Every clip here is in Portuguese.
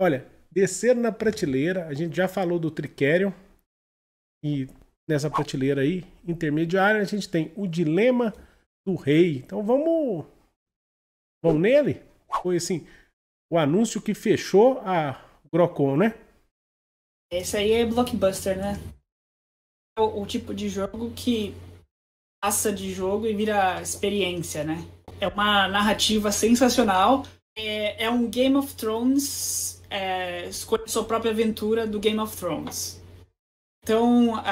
Olha, descer na prateleira, a gente já falou do Tricerion. E nessa prateleira aí, intermediária, a gente tem o Dilema do Rei. Então vamos. Vamos nele? Foi assim, o anúncio que fechou a Grocon, né? Esse aí é blockbuster, né? É o, o tipo de jogo que passa de jogo e vira experiência, né? É uma narrativa sensacional. É, é um Game of Thrones é, escolha sua própria aventura do Game of Thrones. Então,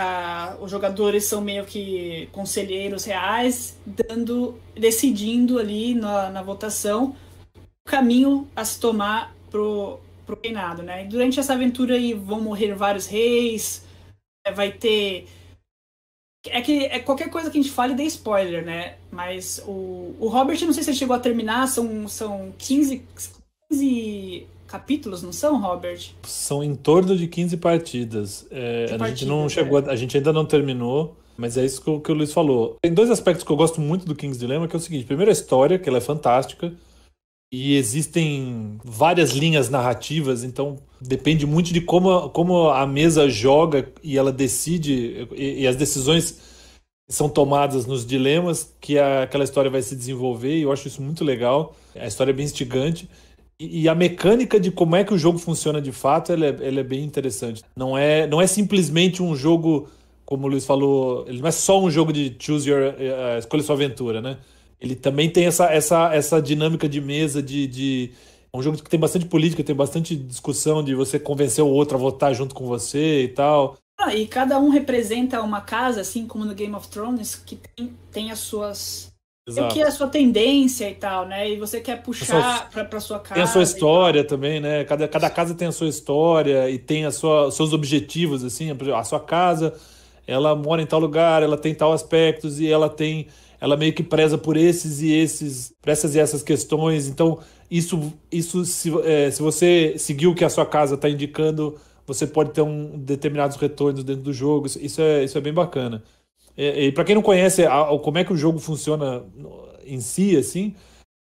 os jogadores são meio que conselheiros reais, dando, decidindo ali na, na votação o caminho a se tomar pro, pro reinado, né? E durante essa aventura aí vão morrer vários reis, é, vai ter é que é qualquer coisa que a gente fale dê spoiler, né? Mas o, o Robert, não sei se ele chegou a terminar, são, são 15, 15 capítulos, não são, Robert? São em torno de 15 partidas. É, de a partidas, gente não é. chegou, é. a, gente ainda não terminou. Mas é isso que o, que o Luiz falou. Tem dois aspectos que eu gosto muito do King's Dilemma, que é o seguinte: primeiro a história, que ela é fantástica, e existem várias linhas narrativas, então depende muito de como, como a mesa joga e ela decide, e, e as decisões são tomadas nos dilemas que a, aquela história vai se desenvolver, e eu acho isso muito legal. A história é bem instigante e a mecânica de como é que o jogo funciona de fato, ele é, é bem interessante. Não é, não é simplesmente um jogo, como o Luiz falou, ele não é só um jogo de choose your, uh, escolha sua aventura, né? Ele também tem essa, essa, essa dinâmica de mesa, de, de... É um jogo que tem bastante política, tem bastante discussão de você convencer o outro a votar junto com você e tal. Ah, e cada um representa uma casa, assim como no Game of Thrones, que tem, tem as suas Exato. É o que é a sua tendência e tal, né? E você quer puxar para sua casa. Tem a sua história também, né? Cada, cada casa tem a sua história e tem a sua, seus objetivos, assim. A sua casa, ela mora em tal lugar, ela tem tal aspectos e ela tem... Ela meio que preza por esses e esses, por essas e essas questões. Então, isso, isso se, é, se você seguir o que a sua casa está indicando, você pode ter um determinados retornos dentro do jogo. Isso é, isso é bem bacana. É, e, e para quem não conhece a, a, como é que o jogo funciona em si, assim,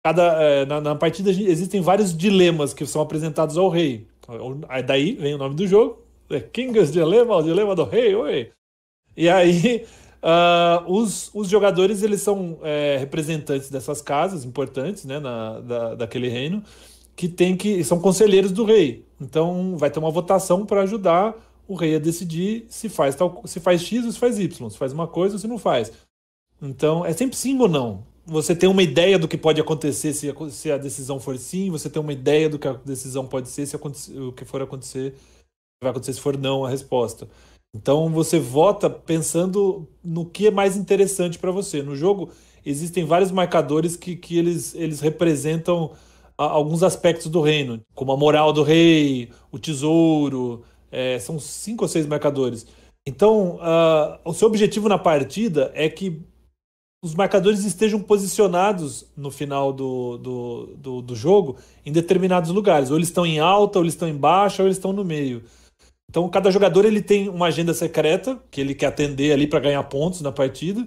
cada, é, na, na, partida existem vários dilemas que são apresentados ao rei. Então, aí daí vem o nome do jogo, é King's Dilemma, o dilema do rei, oi. E aí uh, os, os jogadores eles são é, representantes dessas casas importantes, né, na, da, daquele reino, que tem que são conselheiros do rei. Então vai ter uma votação para ajudar o rei a decidir se faz, tal, se faz X ou se faz Y, se faz uma coisa ou se não faz. Então, é sempre sim ou não. Você tem uma ideia do que pode acontecer se a, se a decisão for sim, você tem uma ideia do que a decisão pode ser se o que for acontecer, vai acontecer se for não a resposta. Então você vota pensando no que é mais interessante para você. No jogo existem vários marcadores que, que eles, eles representam a, alguns aspectos do reino, como a moral do rei, o tesouro, é, são cinco ou seis marcadores. Então, uh, o seu objetivo na partida é que os marcadores estejam posicionados no final do, do, do, do, jogo em determinados lugares. Ou eles estão em alta, ou eles estão em baixa, ou eles estão no meio. Então, cada jogador ele tem uma agenda secreta que ele quer atender ali para ganhar pontos na partida.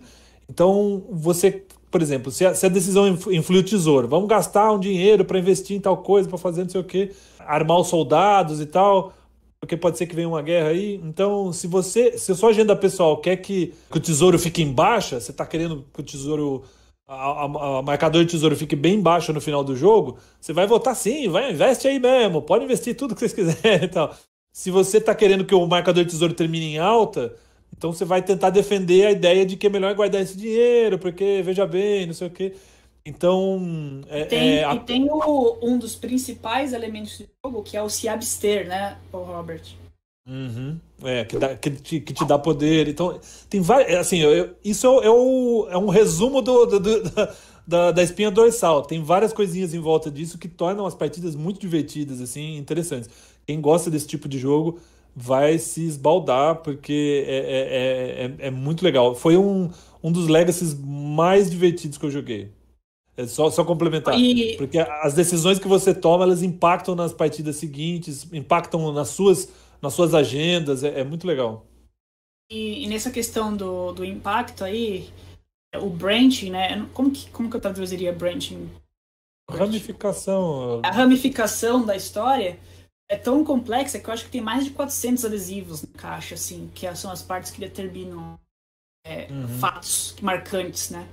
Então, você, por exemplo, se a, se a decisão influi o tesouro, vamos gastar um dinheiro para investir em tal coisa, para fazer não sei o quê, armar os soldados e tal porque pode ser que venha uma guerra aí. Então, se você, se a sua agenda pessoal quer que, que o tesouro fique em baixa, você está querendo que o tesouro, a, a, a, marcador de tesouro fique bem baixa no final do jogo, você vai votar sim, vai investe aí mesmo, pode investir tudo que vocês quiserem e tal. Se você está querendo que o marcador de tesouro termine em alta, então você vai tentar defender a ideia de que é melhor guardar esse dinheiro, porque veja bem, não sei o quê. Então. É, tem, é a... E tem o, um dos principais elementos do jogo, que é o se abster, né, Robert? Uhum. É, que, dá, que, te, que te dá poder. Então, tem várias. É, assim, eu, isso é, é, o, é, um resumo do, do, do da, da, espinha dorsal. Tem várias coisinhas em volta disso que tornam as partidas muito divertidas, assim, interessantes. Quem gosta desse tipo de jogo vai se esbaldar, porque é, é, é, é, é muito legal. Foi um, um dos legacies mais divertidos que eu joguei. É só, só complementar. E... Porque as decisões que você toma, elas impactam nas partidas seguintes, impactam nas suas, nas suas agendas. É, é muito legal. E, e, nessa questão do, do impacto aí, o branching, né? Como que, como que eu traduziria branching? Ramificação. A ramificação da história é tão complexa que eu acho que tem mais de 400 adesivos na caixa, assim, que são as partes que determinam é, uhum. fatos marcantes, né?